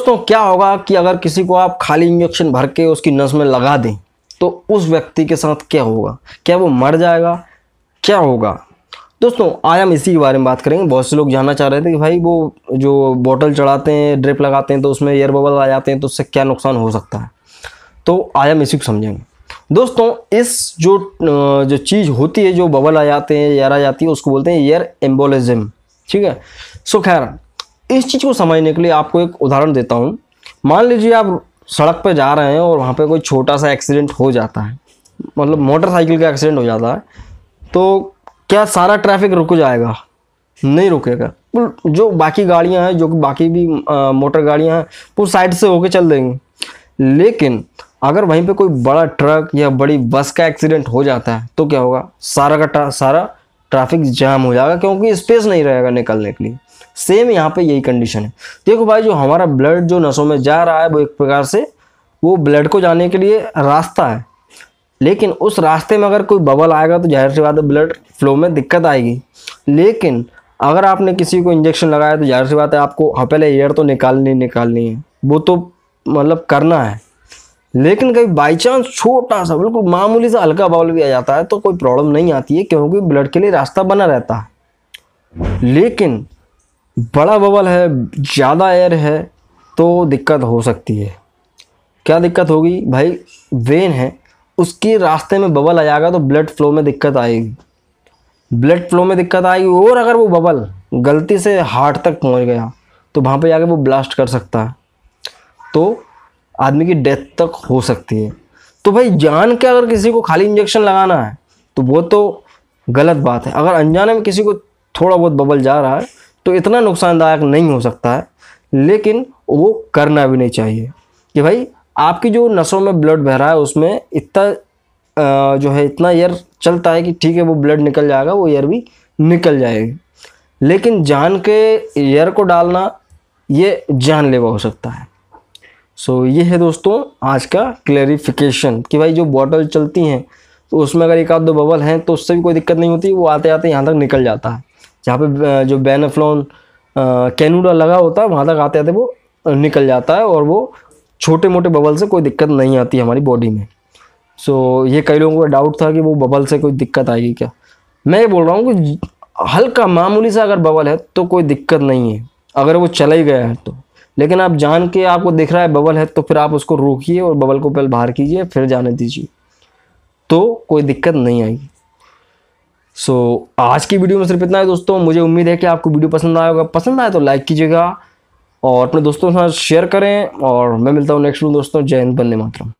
दोस्तों क्या होगा कि अगर किसी को आप खाली इंजेक्शन भर के उसकी नस में लगा दें तो उस व्यक्ति के साथ क्या होगा क्या वो मर जाएगा क्या होगा दोस्तों आज हम इसी के बारे में बात करेंगे बहुत से लोग जानना चाह रहे थे कि भाई वो जो बॉटल चढ़ाते हैं ड्रिप लगाते हैं तो उसमें एयर बबल आ जाते हैं तो उससे क्या नुकसान हो सकता है तो आज हम इसी को समझेंगे दोस्तों इस जो जो चीज़ होती है जो बबल आ जाते हैं एयर आ जाती है उसको बोलते हैं एयर एम्बोलिज्म ठीक है सो खैर इस चीज़ को समझने के लिए आपको एक उदाहरण देता हूँ मान लीजिए आप सड़क पर जा रहे हैं और वहाँ पर कोई छोटा सा एक्सीडेंट हो जाता है मतलब मोटरसाइकिल का एक्सीडेंट हो जाता है तो क्या सारा ट्रैफिक रुक जाएगा नहीं रुकेगा जो बाकी गाड़ियाँ हैं जो बाकी भी आ, मोटर गाड़ियाँ हैं वो साइड से होके चल देंगी लेकिन अगर वहीं पे कोई बड़ा ट्रक या बड़ी बस का एक्सीडेंट हो जाता है तो क्या होगा सारा का सारा ट्रैफिक जाम हो जाएगा क्योंकि स्पेस नहीं रहेगा निकलने के लिए सेम यहाँ पे यही कंडीशन है देखो भाई जो हमारा ब्लड जो नसों में जा रहा है वो एक प्रकार से वो ब्लड को जाने के लिए रास्ता है लेकिन उस रास्ते में अगर कोई बबल आएगा तो जाहिर सी बात है ब्लड फ्लो में दिक्कत आएगी लेकिन अगर आपने किसी को इंजेक्शन लगाया तो जाहिर सी बात है आपको हपेले एयर तो निकालनी निकालनी है वो तो मतलब करना है लेकिन कभी बाई चांस छोटा सा बिल्कुल मामूली सा हल्का बबल भी आ जाता है तो कोई प्रॉब्लम नहीं आती है क्योंकि ब्लड के लिए रास्ता बना रहता है लेकिन बड़ा बबल है ज़्यादा एयर है तो दिक्कत हो सकती है क्या दिक्कत होगी भाई वेन है उसके रास्ते में बबल आ जाएगा तो ब्लड फ्लो में दिक्कत आएगी ब्लड फ्लो में दिक्कत आएगी और अगर वो बबल गलती से हार्ट तक पहुंच गया तो वहाँ पे जाके वो ब्लास्ट कर सकता है तो आदमी की डेथ तक हो सकती है तो भाई जान के अगर किसी को खाली इंजेक्शन लगाना है तो वो तो गलत बात है अगर अनजाने में किसी को थोड़ा बहुत बबल जा रहा है तो इतना नुकसानदायक नहीं हो सकता है लेकिन वो करना भी नहीं चाहिए कि भाई आपकी जो नसों में ब्लड बह रहा है उसमें इतना जो है इतना एयर चलता है कि ठीक है वो ब्लड निकल जाएगा वो एयर भी निकल जाएगी लेकिन जान के एयर को डालना ये जानलेवा हो सकता है सो so, ये है दोस्तों आज का क्लेरिफिकेशन कि भाई जो बॉटल चलती हैं तो उसमें अगर एक आध दो बबल हैं तो उससे भी कोई दिक्कत नहीं होती वो आते आते यहाँ तक निकल जाता है जहाँ पे जो बैनफ्लोन कैनूडा लगा होता है वहाँ तक आते आते वो निकल जाता है और वो छोटे मोटे बबल से कोई दिक्कत नहीं आती हमारी बॉडी में सो so, ये कई लोगों को डाउट था कि वो बबल से कोई दिक्कत आएगी क्या मैं ये बोल रहा हूँ कि हल्का मामूली सा अगर बबल है तो कोई दिक्कत नहीं है अगर वो चला ही गया है तो लेकिन आप जान के आपको दिख रहा है बबल है तो फिर आप उसको रोकिए और बबल को पहले बाहर कीजिए फिर जाने दीजिए तो कोई दिक्कत नहीं आएगी सो so, आज की वीडियो में सिर्फ इतना है दोस्तों मुझे उम्मीद है कि आपको वीडियो पसंद आया होगा पसंद आए तो लाइक कीजिएगा और अपने दोस्तों के साथ शेयर करें और मैं मिलता हूँ नेक्स्ट वीडियो दोस्तों जय हिंद बंदे मातरम